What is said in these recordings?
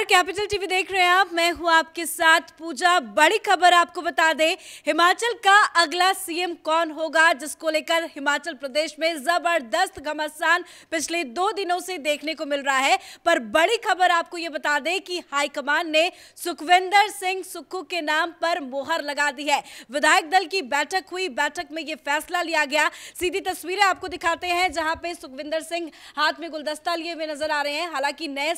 नमस्कार capital TV देख रहे हैं आप मैं हूं आपके साथ पूजा बड़ी खबर आपको बता दें हिमाचल का अगला सीएम कौन होगा जिसको लेकर हिमाचल प्रदेश में जबरदस्त घमासान पिछले दो दिनों से देखने को मिल रहा है पर बड़ी खबर आपको ये बता दें कि हाईकमान ने सुखविंदर सिंह सुक्खू के नाम पर मोहर लगा दी है विधायक दल की बैठक हुई बैठक में यह फैसला लिया गया सीधी तस्वीरें आपको दिखाते हैं जहां पे सुखविंदर सिंह हाथ में गुलदस्ता लिए हुए नजर आ रहे हैं हालांकि नए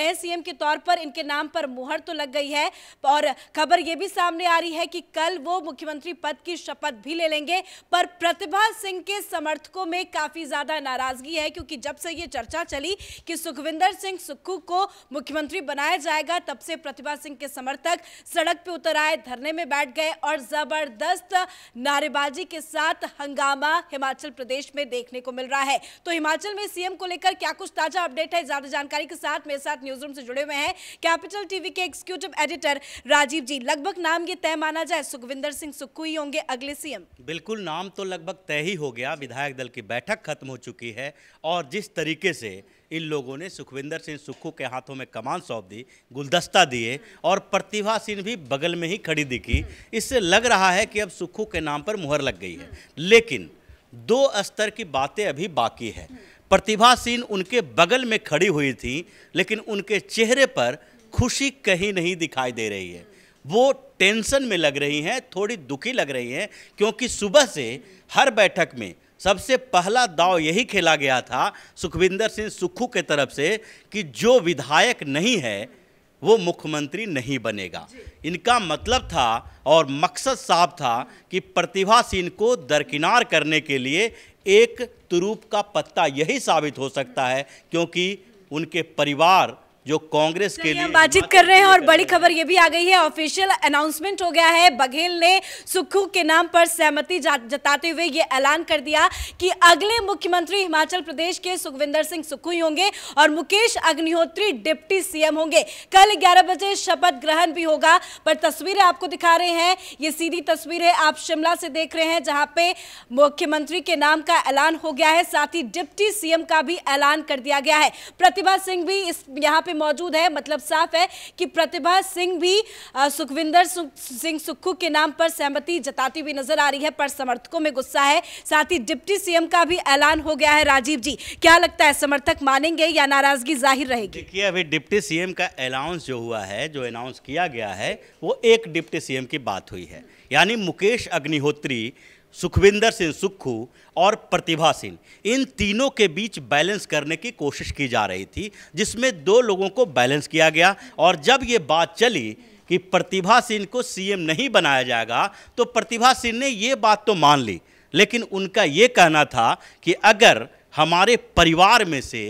नए सीएम के तौर पर इनके नाम पर मुहर तो लग गई है और खबर यह भी सामने आ रही है कि कल वो मुख्यमंत्री पद की शपथ भी ले लेंगे पर प्रतिभा सिंह के समर्थकों में काफ़ी ज़्यादा नाराज़गी है क्योंकि जब से ये चर्चा चली कि सुखविंदर सिंह सुक्खू को मुख्यमंत्री बनाया जाएगा तब से प्रतिभा सिंह के समर्थक सड़क पर उतर आए धरने में बैठ गए और ज़बरदस्त नारेबाजी के साथ हंगामा हिमाचल प्रदेश में देखने को मिल रहा है तो हिमाचल में सीएम को लेकर क्या कुछ ताज़ा अपडेट है ज़्यादा जानकारी के साथ मेरे साथ न्यूज़ रूम से जुड़े हुए में है कैपिटल टीवी के एग्जीक्यूटिव एडिटर राजीव जी लगभग नाम ये तय माना जाए सुखविंदर सिंह सुक्कू ही होंगे अगले सीएम बिल्कुल नाम तो लगभग तय ही हो गया विधायक दल की बैठक खत्म हो चुकी है और जिस तरीके से इन लोगों ने सुखविंदर सिंह सुक्खू के हाथों में कमान सौंप दी गुलदस्ता दिए और प्रतिभा सिंह भी बगल में ही खड़ी दिखी इससे लग रहा है कि अब सुक्खू के नाम पर मुहर लग गई है लेकिन दो स्तर की बातें अभी बाकी है प्रतिभासीन उनके बगल में खड़ी हुई थी लेकिन उनके चेहरे पर खुशी कहीं नहीं दिखाई दे रही है वो टेंशन में लग रही हैं थोड़ी दुखी लग रही हैं क्योंकि सुबह से हर बैठक में सबसे पहला दाव यही खेला गया था सुखविंदर सिंह सुक्खू के तरफ से कि जो विधायक नहीं है वो मुख्यमंत्री नहीं बनेगा इनका मतलब था और मकसद साफ था कि प्रतिभासीन को दरकिनार करने के लिए एक तुरूप का पत्ता यही साबित हो सकता है क्योंकि उनके परिवार जो कांग्रेस के लिए बातचीत कर रहे हैं और बड़ी खबर ये भी आ गई है ऑफिशियल अनाउंसमेंट हो गया है बघेल ने सुखू के नाम पर सहमति जताते हुए ये ऐलान कर दिया कि अगले मुख्यमंत्री हिमाचल प्रदेश के सुखविंदर सिंह सुखू ही होंगे और मुकेश अग्निहोत्री डिप्टी सीएम होंगे कल ग्यारह बजे शपथ ग्रहण भी होगा पर तस्वीरें आपको दिखा रहे हैं ये सीधी तस्वीर आप शिमला से देख रहे हैं जहाँ पे मुख्यमंत्री के नाम का ऐलान हो गया है साथ ही डिप्टी सीएम का भी ऐलान कर दिया गया है प्रतिभा सिंह भी इस यहाँ पे पे मौजूद है मतलब साफ है कि प्रतिभा सिंह भी सुखविंदर सिंह सुक्खू के नाम पर सहमति जताती हुई नजर आ रही है पर समर्थकों में गुस्सा है साथ ही डिप्टी सीएम का भी ऐलान हो गया है राजीव जी क्या लगता है समर्थक मानेंगे या नाराजगी जाहिर रहेगी देखिए अभी डिप्टी सीएम का अलाउंस जो हुआ है जो अनाउंस किया गया है वो एक डिप्टी सीएम की बात हुई है यानी मुकेश अग्निहोत्री सुखविंदर सिंह सुक्खू और प्रतिभा सिंह इन तीनों के बीच बैलेंस करने की कोशिश की जा रही थी जिसमें दो लोगों को बैलेंस किया गया और जब ये बात चली कि प्रतिभा सिंह को सीएम नहीं बनाया जाएगा तो प्रतिभा सिंह ने ये बात तो मान ली लेकिन उनका ये कहना था कि अगर हमारे परिवार में से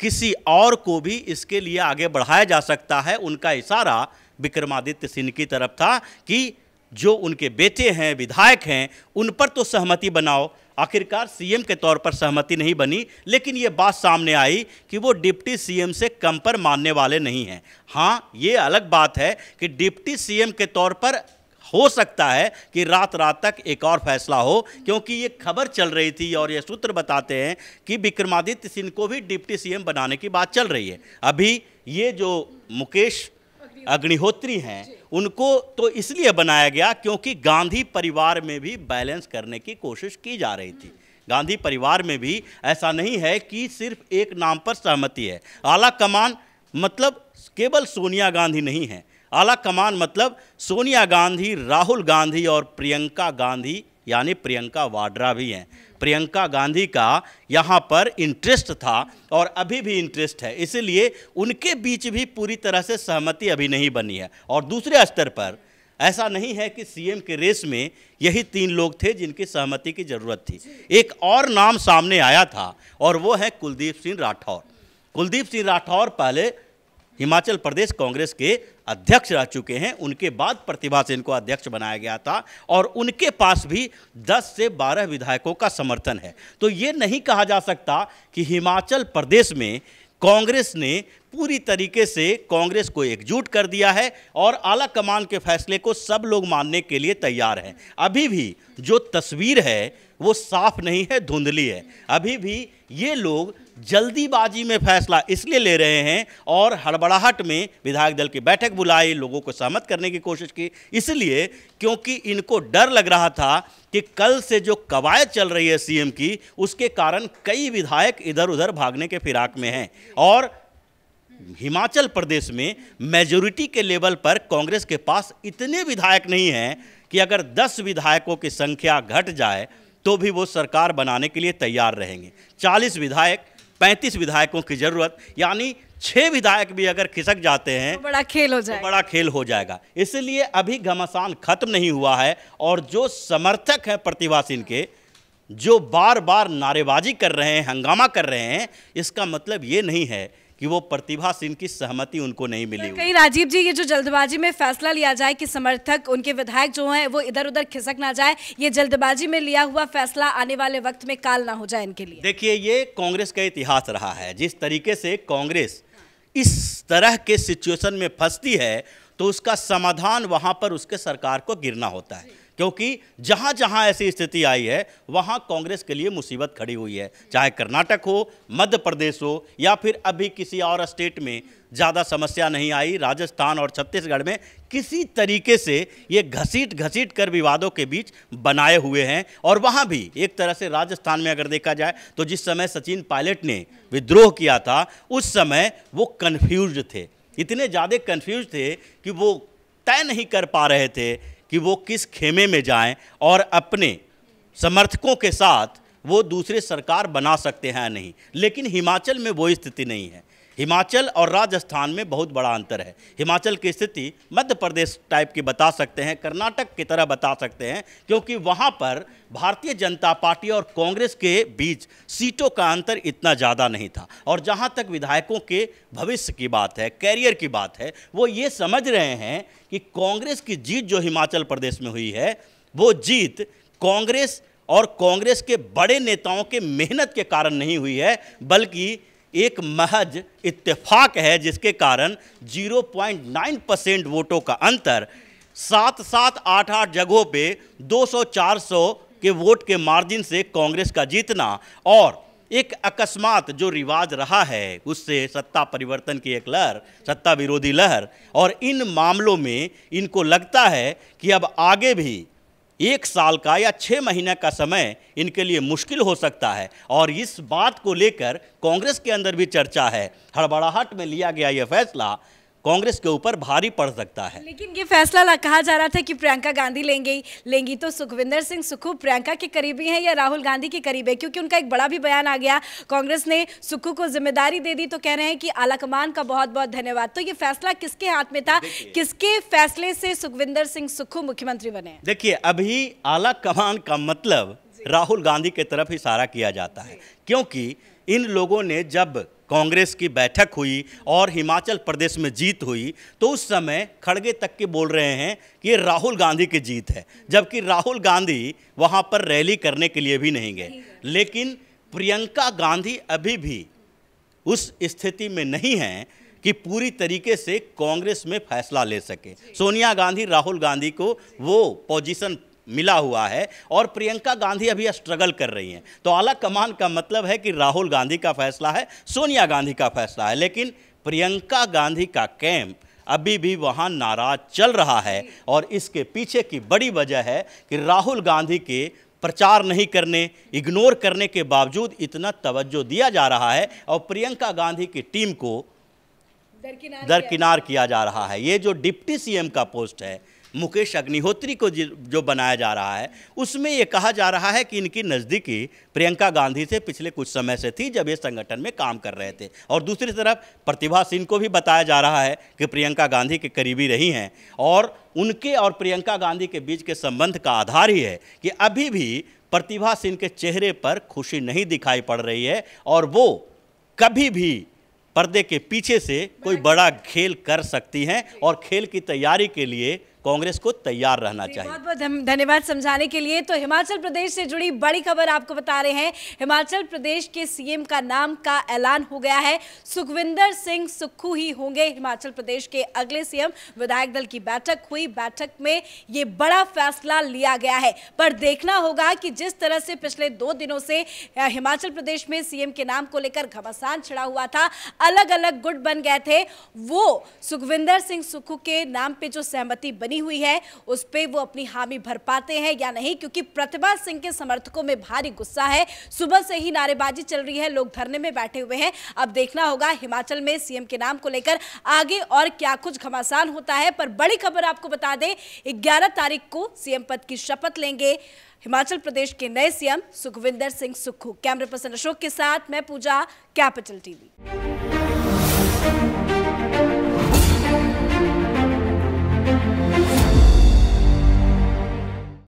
किसी और को भी इसके लिए आगे बढ़ाया जा सकता है उनका इशारा विक्रमादित्य सिंह की तरफ था कि जो उनके बेटे हैं विधायक हैं उन पर तो सहमति बनाओ आखिरकार सीएम के तौर पर सहमति नहीं बनी लेकिन ये बात सामने आई कि वो डिप्टी सीएम से कम पर मानने वाले नहीं हैं हाँ ये अलग बात है कि डिप्टी सीएम के तौर पर हो सकता है कि रात रात तक एक और फैसला हो क्योंकि ये खबर चल रही थी और ये सूत्र बताते हैं कि विक्रमादित्य सिंह को भी डिप्टी सीएम बनाने की बात चल रही है अभी ये जो मुकेश अग्निहोत्री हैं उनको तो इसलिए बनाया गया क्योंकि गांधी परिवार में भी बैलेंस करने की कोशिश की जा रही थी गांधी परिवार में भी ऐसा नहीं है कि सिर्फ एक नाम पर सहमति है आला कमान मतलब केवल सोनिया गांधी नहीं है आला कमान मतलब सोनिया गांधी राहुल गांधी और प्रियंका गांधी यानी प्रियंका वाड्रा भी हैं प्रियंका गांधी का यहाँ पर इंटरेस्ट था और अभी भी इंटरेस्ट है इसलिए उनके बीच भी पूरी तरह से सहमति अभी नहीं बनी है और दूसरे स्तर पर ऐसा नहीं है कि सीएम के रेस में यही तीन लोग थे जिनकी सहमति की ज़रूरत थी एक और नाम सामने आया था और वो है कुलदीप सिंह राठौर कुलदीप सिंह राठौर पहले हिमाचल प्रदेश कांग्रेस के अध्यक्ष रह चुके हैं उनके बाद प्रतिभा सेन को अध्यक्ष बनाया गया था और उनके पास भी 10 से 12 विधायकों का समर्थन है तो ये नहीं कहा जा सकता कि हिमाचल प्रदेश में कांग्रेस ने पूरी तरीके से कांग्रेस को एकजुट कर दिया है और आला कमान के फैसले को सब लोग मानने के लिए तैयार हैं अभी भी जो तस्वीर है वो साफ नहीं है धुंधली है अभी भी ये लोग जल्दीबाजी में फैसला इसलिए ले रहे हैं और हड़बड़ाहट में विधायक दल की बैठक बुलाई लोगों को सहमत करने की कोशिश की इसलिए क्योंकि इनको डर लग रहा था कि कल से जो कवायद चल रही है सीएम की उसके कारण कई विधायक इधर उधर भागने के फिराक में हैं और हिमाचल प्रदेश में मेजोरिटी के लेवल पर कांग्रेस के पास इतने विधायक नहीं हैं कि अगर दस विधायकों की संख्या घट जाए तो भी वो सरकार बनाने के लिए तैयार रहेंगे चालीस विधायक पैंतीस विधायकों की जरूरत यानी छह विधायक भी अगर खिसक जाते हैं तो बड़ा खेल हो तो जाएगा तो बड़ा खेल हो जाएगा इसलिए अभी घमासान खत्म नहीं हुआ है और जो समर्थक हैं प्रतिभासीन के जो बार बार नारेबाजी कर रहे हैं हंगामा कर रहे हैं इसका मतलब ये नहीं है कि वो प्रतिभा सिंह की सहमति उनको नहीं मिली कहीं राजीव जी ये जो जल्दबाजी में फैसला लिया जाए कि समर्थक उनके विधायक जो हैं वो इधर उधर खिसक ना जाए ये जल्दबाजी में लिया हुआ फैसला आने वाले वक्त में काल ना हो जाए इनके लिए देखिए ये कांग्रेस का इतिहास रहा है जिस तरीके से कांग्रेस इस तरह के सिचुएशन में फंसती है तो उसका समाधान वहाँ पर उसके सरकार को गिरना होता है क्योंकि जहाँ जहाँ ऐसी स्थिति आई है वहाँ कांग्रेस के लिए मुसीबत खड़ी हुई है चाहे कर्नाटक हो मध्य प्रदेश हो या फिर अभी किसी और स्टेट में ज़्यादा समस्या नहीं आई राजस्थान और छत्तीसगढ़ में किसी तरीके से ये घसीट घसीट कर विवादों के बीच बनाए हुए हैं और वहाँ भी एक तरह से राजस्थान में अगर देखा जाए तो जिस समय सचिन पायलट ने विद्रोह किया था उस समय वो कन्फ्यूज थे इतने ज़्यादा कन्फ्यूज थे कि वो तय नहीं कर पा रहे थे कि वो किस खेमे में जाएं और अपने समर्थकों के साथ वो दूसरे सरकार बना सकते हैं नहीं लेकिन हिमाचल में वो स्थिति नहीं है हिमाचल और राजस्थान में बहुत बड़ा अंतर है हिमाचल की स्थिति मध्य प्रदेश टाइप की बता सकते हैं कर्नाटक की तरह बता सकते हैं क्योंकि वहाँ पर भारतीय जनता पार्टी और कांग्रेस के बीच सीटों का अंतर इतना ज़्यादा नहीं था और जहाँ तक विधायकों के भविष्य की बात है कैरियर की बात है वो ये समझ रहे हैं कि कांग्रेस की जीत जो हिमाचल प्रदेश में हुई है वो जीत कांग्रेस और कांग्रेस के बड़े नेताओं के मेहनत के कारण नहीं हुई है बल्कि एक महज इत्तेफाक है जिसके कारण 0.9 परसेंट वोटों का अंतर सात सात आठ आठ जगहों पे 200-400 के वोट के मार्जिन से कांग्रेस का जीतना और एक अकस्मात जो रिवाज रहा है उससे सत्ता परिवर्तन की एक लहर सत्ता विरोधी लहर और इन मामलों में इनको लगता है कि अब आगे भी एक साल का या छः महीने का समय इनके लिए मुश्किल हो सकता है और इस बात को लेकर कांग्रेस के अंदर भी चर्चा है हड़बड़ाहट में लिया गया यह फैसला कांग्रेस के ऊपर भारी पड़ सकता है लेकिन ये फैसला कहा जा रहा था कि प्रियंका गांधी लेंगे लेंगी तो सुखविंदर सिंह सुक्खू प्रियंका के करीबी हैं या राहुल गांधी के करीब है क्योंकि उनका एक बड़ा भी बयान आ गया कांग्रेस ने सुक्खू को जिम्मेदारी दे दी तो कह रहे हैं कि आलाकमान का बहुत बहुत धन्यवाद तो ये फैसला किसके हाथ में था किसके फैसले से सुखविंदर सिंह सुक्खू मुख्यमंत्री बने देखिए अभी आला का मतलब राहुल गांधी के तरफ इशारा किया जाता है क्योंकि इन लोगों ने जब कांग्रेस की बैठक हुई और हिमाचल प्रदेश में जीत हुई तो उस समय खड़गे तक के बोल रहे हैं कि ये राहुल गांधी की जीत है जबकि राहुल गांधी वहाँ पर रैली करने के लिए भी नहीं गए लेकिन प्रियंका गांधी अभी भी उस स्थिति में नहीं हैं कि पूरी तरीके से कांग्रेस में फैसला ले सके सोनिया गांधी राहुल गांधी को वो पोजीशन मिला हुआ है और प्रियंका गांधी अभी स्ट्रगल कर रही हैं तो आला कमान का मतलब है कि राहुल गांधी का फैसला है सोनिया गांधी का फैसला है लेकिन प्रियंका गांधी का कैंप अभी भी वहाँ नाराज चल रहा है और इसके पीछे की बड़ी वजह है कि राहुल गांधी के प्रचार नहीं करने इग्नोर करने के बावजूद इतना तवज्जो दिया जा रहा है और प्रियंका गांधी की टीम को दरकिनार, किया जा रहा है ये जो डिप्टी सीएम का पोस्ट है मुकेश अग्निहोत्री को जो बनाया जा रहा है उसमें ये कहा जा रहा है कि इनकी नज़दीकी प्रियंका गांधी से पिछले कुछ समय से थी जब ये संगठन में काम कर रहे थे और दूसरी तरफ प्रतिभा सिंह को भी बताया जा रहा है कि प्रियंका गांधी के करीबी रही हैं और उनके और प्रियंका गांधी के बीच के संबंध का आधार ही है कि अभी भी प्रतिभा सिंह के चेहरे पर खुशी नहीं दिखाई पड़ रही है और वो कभी भी पर्दे के पीछे से कोई बड़ा खेल कर सकती हैं और खेल की तैयारी के लिए कांग्रेस को तैयार रहना चाहिए बहुत बहुत धन्यवाद समझाने के लिए तो हिमाचल प्रदेश से जुड़ी बड़ी खबर आपको बता रहे हैं हिमाचल प्रदेश के सीएम का नाम का ऐलान हो गया है सुखविंदर सिंह सुक्खू ही होंगे हिमाचल प्रदेश के अगले सीएम विधायक दल की बैठक हुई बैठक में ये बड़ा फैसला लिया गया है पर देखना होगा कि जिस तरह से पिछले दो दिनों से हिमाचल प्रदेश में सीएम के नाम को लेकर घमासान छिड़ा हुआ था अलग अलग गुट बन गए थे वो सुखविंदर सिंह सुक्खू के नाम पर जो सहमति बनी बनी हुई है उस पर वो अपनी हामी भर पाते हैं या नहीं क्योंकि प्रतिभा सिंह के समर्थकों में भारी गुस्सा है सुबह से ही नारेबाजी चल रही है लोग धरने में बैठे हुए हैं अब देखना होगा हिमाचल में सीएम के नाम को लेकर आगे और क्या कुछ घमासान होता है पर बड़ी खबर आपको बता दें ग्यारह तारीख को सीएम पद की शपथ लेंगे हिमाचल प्रदेश के नए CM Sukhvinder Singh Sukhu camera person Ashok के साथ मैं पूजा कैपिटल टीवी